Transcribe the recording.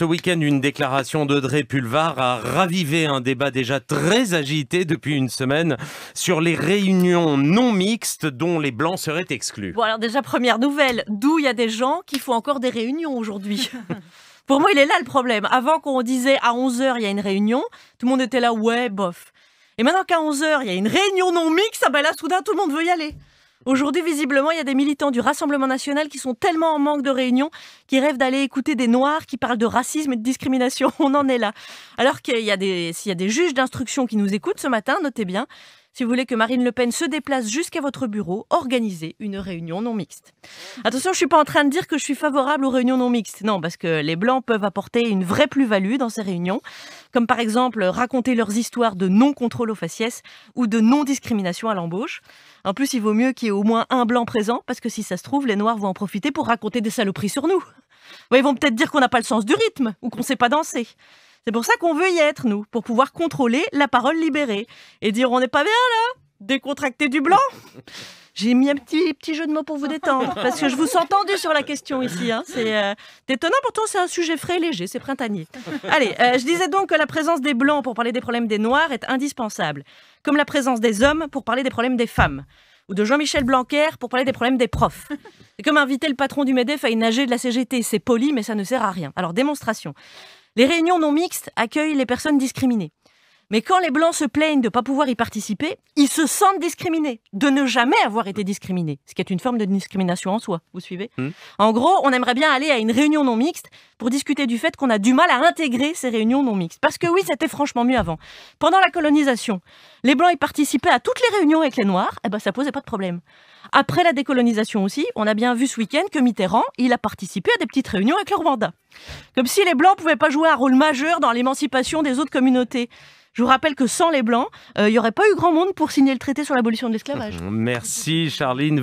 Ce week-end, une déclaration d'Audrey Pulvar a ravivé un débat déjà très agité depuis une semaine sur les réunions non mixtes dont les Blancs seraient exclus. Bon alors déjà, première nouvelle, d'où il y a des gens qui font encore des réunions aujourd'hui Pour moi, il est là le problème. Avant qu'on disait à 11h, il y a une réunion, tout le monde était là, ouais, bof. Et maintenant qu'à 11h, il y a une réunion non mixte, ah ben là, soudain, tout le monde veut y aller. Aujourd'hui, visiblement, il y a des militants du Rassemblement national qui sont tellement en manque de réunion qui rêvent d'aller écouter des Noirs qui parlent de racisme et de discrimination. On en est là. Alors qu'il a s'il y a des juges d'instruction qui nous écoutent ce matin, notez bien, si vous voulez que Marine Le Pen se déplace jusqu'à votre bureau, organisez une réunion non mixte. Attention, je ne suis pas en train de dire que je suis favorable aux réunions non mixtes. Non, parce que les Blancs peuvent apporter une vraie plus-value dans ces réunions, comme par exemple raconter leurs histoires de non-contrôle aux faciès ou de non-discrimination à l'embauche. En plus, il vaut mieux qu'il y ait au moins un Blanc présent, parce que si ça se trouve, les Noirs vont en profiter pour raconter des saloperies sur nous. ils vont peut-être dire qu'on n'a pas le sens du rythme ou qu'on ne sait pas danser. C'est pour ça qu'on veut y être, nous, pour pouvoir contrôler la parole libérée et dire on n'est pas bien là, décontracté du blanc. J'ai mis un petit, jeu de mots pour vous détendre, parce que je vous sens tendu sur la question ici. Hein. Euh, c'est étonnant, pourtant c'est un sujet frais et léger, c'est printanier. Allez, euh, je disais donc que la présence des Blancs pour parler des problèmes des Noirs est indispensable, comme la présence des hommes pour parler des problèmes des femmes, ou de Jean-Michel Blanquer pour parler des problèmes des profs. C'est comme inviter le patron du MEDEF à y nager de la CGT. C'est poli, mais ça ne sert à rien. Alors, démonstration. Les réunions non mixtes accueillent les personnes discriminées. Mais quand les Blancs se plaignent de ne pas pouvoir y participer, ils se sentent discriminés, de ne jamais avoir été discriminés, ce qui est une forme de discrimination en soi, vous suivez hmm. En gros, on aimerait bien aller à une réunion non mixte pour discuter du fait qu'on a du mal à intégrer ces réunions non mixtes. Parce que oui, c'était franchement mieux avant. Pendant la colonisation, les Blancs y participaient à toutes les réunions avec les Noirs, et eh ben ça posait pas de problème. Après la décolonisation aussi, on a bien vu ce week-end que Mitterrand, il a participé à des petites réunions avec le Rwanda. Comme si les Blancs pouvaient pas jouer un rôle majeur dans l'émancipation des autres communautés. Je vous rappelle que sans les Blancs, euh, il n'y aurait pas eu grand monde pour signer le traité sur l'abolition de l'esclavage. Merci Charline